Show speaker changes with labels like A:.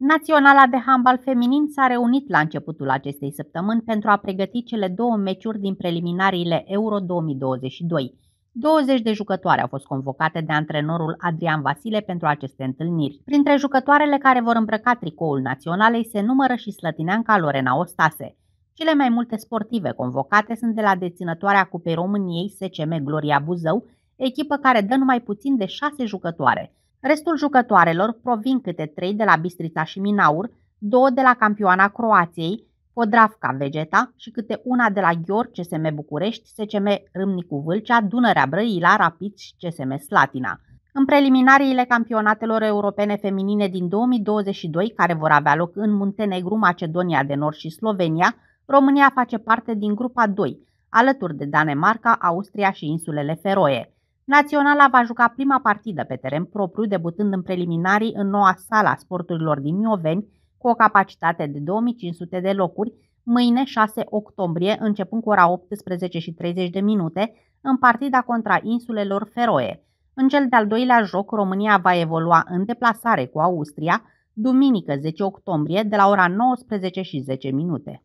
A: Naționala de handbal feminin s-a reunit la începutul acestei săptămâni pentru a pregăti cele două meciuri din preliminariile Euro 2022. 20 de jucătoare au fost convocate de antrenorul Adrian Vasile pentru aceste întâlniri. Printre jucătoarele care vor îmbrăca tricoul naționalei se numără și slătineanca Lorena Ostase. Cele mai multe sportive convocate sunt de la deținătoarea Cupei României SCM Gloria Buzău, echipă care dă numai puțin de șase jucătoare – Restul jucătoarelor provin câte trei de la Bistrița și Minaur, două de la campioana Croației, Podravka Vegeta și câte una de la Ghior, CSM București, SCM Râmnicu Vâlcea, Dunărea Brăila, Rapid și CSM Slatina. În preliminariile campionatelor europene feminine din 2022, care vor avea loc în Muntenegru, Macedonia de Nord și Slovenia, România face parte din grupa 2, alături de Danemarca, Austria și insulele Feroe. Naționala va juca prima partidă pe teren propriu, debutând în preliminarii în noua sala sporturilor din Mioveni, cu o capacitate de 2500 de locuri, mâine 6 octombrie, începând cu ora și 30 de minute, în partida contra insulelor Feroe. În cel de-al doilea joc, România va evolua în deplasare cu Austria, duminică 10 octombrie, de la ora 19 și 10 minute.